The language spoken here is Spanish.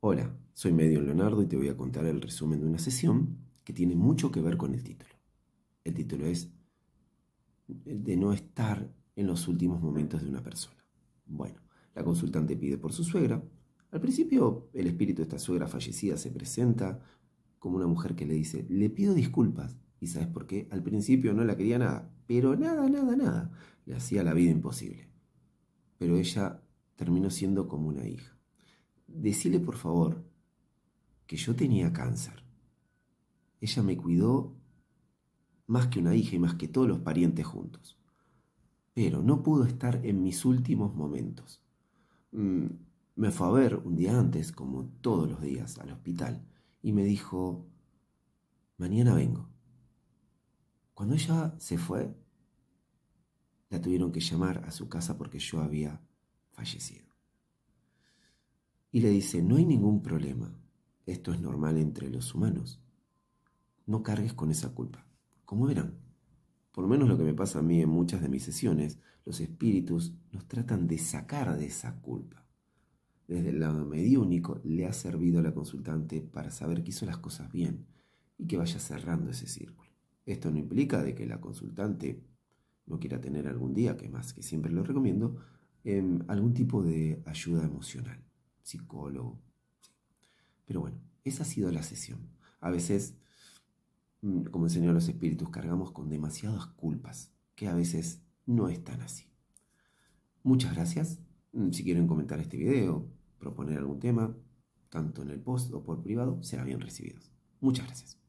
Hola, soy Medio Leonardo y te voy a contar el resumen de una sesión que tiene mucho que ver con el título. El título es de no estar en los últimos momentos de una persona. Bueno, la consultante pide por su suegra. Al principio, el espíritu de esta suegra fallecida se presenta como una mujer que le dice, le pido disculpas. ¿Y sabes por qué? Al principio no la quería nada, pero nada, nada, nada. Le hacía la vida imposible. Pero ella terminó siendo como una hija decile por favor que yo tenía cáncer. Ella me cuidó más que una hija y más que todos los parientes juntos. Pero no pudo estar en mis últimos momentos. Mm, me fue a ver un día antes, como todos los días, al hospital y me dijo, mañana vengo. Cuando ella se fue, la tuvieron que llamar a su casa porque yo había fallecido y le dice, no hay ningún problema, esto es normal entre los humanos, no cargues con esa culpa, como verán. Por lo menos lo que me pasa a mí en muchas de mis sesiones, los espíritus nos tratan de sacar de esa culpa. Desde el lado mediúnico le ha servido a la consultante para saber que hizo las cosas bien y que vaya cerrando ese círculo. Esto no implica de que la consultante no quiera tener algún día, que más que siempre lo recomiendo, em, algún tipo de ayuda emocional psicólogo. Pero bueno, esa ha sido la sesión. A veces, mm, como enseñó los espíritus, cargamos con demasiadas culpas, que a veces no están así. Muchas gracias. Mm, si quieren comentar este video, proponer algún tema, tanto en el post o por privado, serán bien recibidos. Muchas gracias.